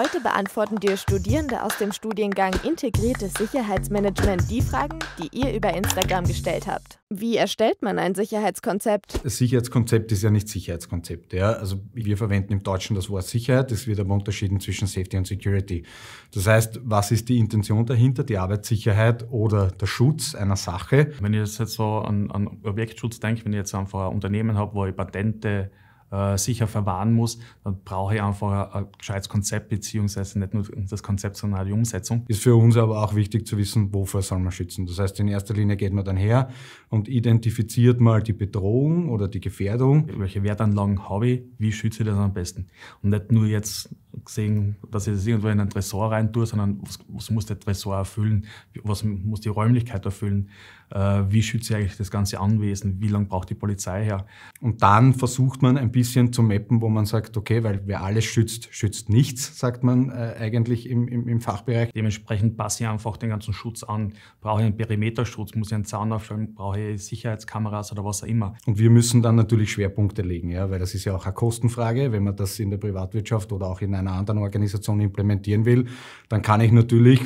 Heute beantworten dir Studierende aus dem Studiengang Integriertes Sicherheitsmanagement die Fragen, die ihr über Instagram gestellt habt. Wie erstellt man ein Sicherheitskonzept? Das Sicherheitskonzept ist ja nicht Sicherheitskonzept. Ja? Also wir verwenden im Deutschen das Wort Sicherheit, es wird aber unterschieden zwischen Safety und Security. Das heißt, was ist die Intention dahinter, die Arbeitssicherheit oder der Schutz einer Sache? Wenn ich jetzt so an, an Objektschutz denke, wenn ich jetzt einfach ein Unternehmen habe, wo ich Patente äh, sicher verwahren muss, dann brauche ich einfach ein, ein gescheites Konzept, beziehungsweise nicht nur das Konzept, sondern auch die Umsetzung. Ist für uns aber auch wichtig zu wissen, wovor soll man schützen. Das heißt, in erster Linie geht man dann her und identifiziert mal die Bedrohung oder die Gefährdung. Welche Wertanlagen habe ich? Wie schütze ich das am besten? Und nicht nur jetzt gesehen, dass ich das irgendwo in einen Tresor rein tue, sondern was, was muss der Tresor erfüllen? Was muss die Räumlichkeit erfüllen? Äh, wie schütze ich eigentlich das ganze Anwesen? Wie lange braucht die Polizei her? Und dann versucht man ein bisschen bisschen zu mappen, wo man sagt, okay, weil wer alles schützt, schützt nichts, sagt man äh, eigentlich im, im, im, Fachbereich. Dementsprechend passe ich einfach den ganzen Schutz an. Brauche ich einen Perimeterschutz, muss ich einen Zaun aufstellen, brauche ich Sicherheitskameras oder was auch immer. Und wir müssen dann natürlich Schwerpunkte legen, ja, weil das ist ja auch eine Kostenfrage. Wenn man das in der Privatwirtschaft oder auch in einer anderen Organisation implementieren will, dann kann ich natürlich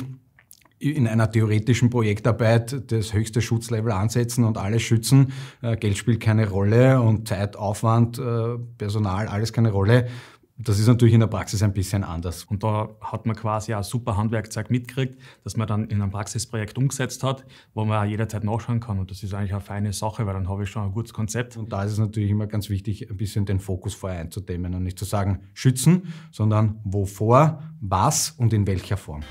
in einer theoretischen Projektarbeit das höchste Schutzlevel ansetzen und alles schützen. Äh, Geld spielt keine Rolle und Zeit, Aufwand, äh, Personal, alles keine Rolle. Das ist natürlich in der Praxis ein bisschen anders. Und da hat man quasi ein super Handwerkzeug mitgekriegt, das man dann in einem Praxisprojekt umgesetzt hat, wo man auch jederzeit nachschauen kann. Und das ist eigentlich eine feine Sache, weil dann habe ich schon ein gutes Konzept. Und da ist es natürlich immer ganz wichtig, ein bisschen den Fokus vorher einzudämmen und nicht zu sagen, schützen, sondern wovor, was und in welcher Form.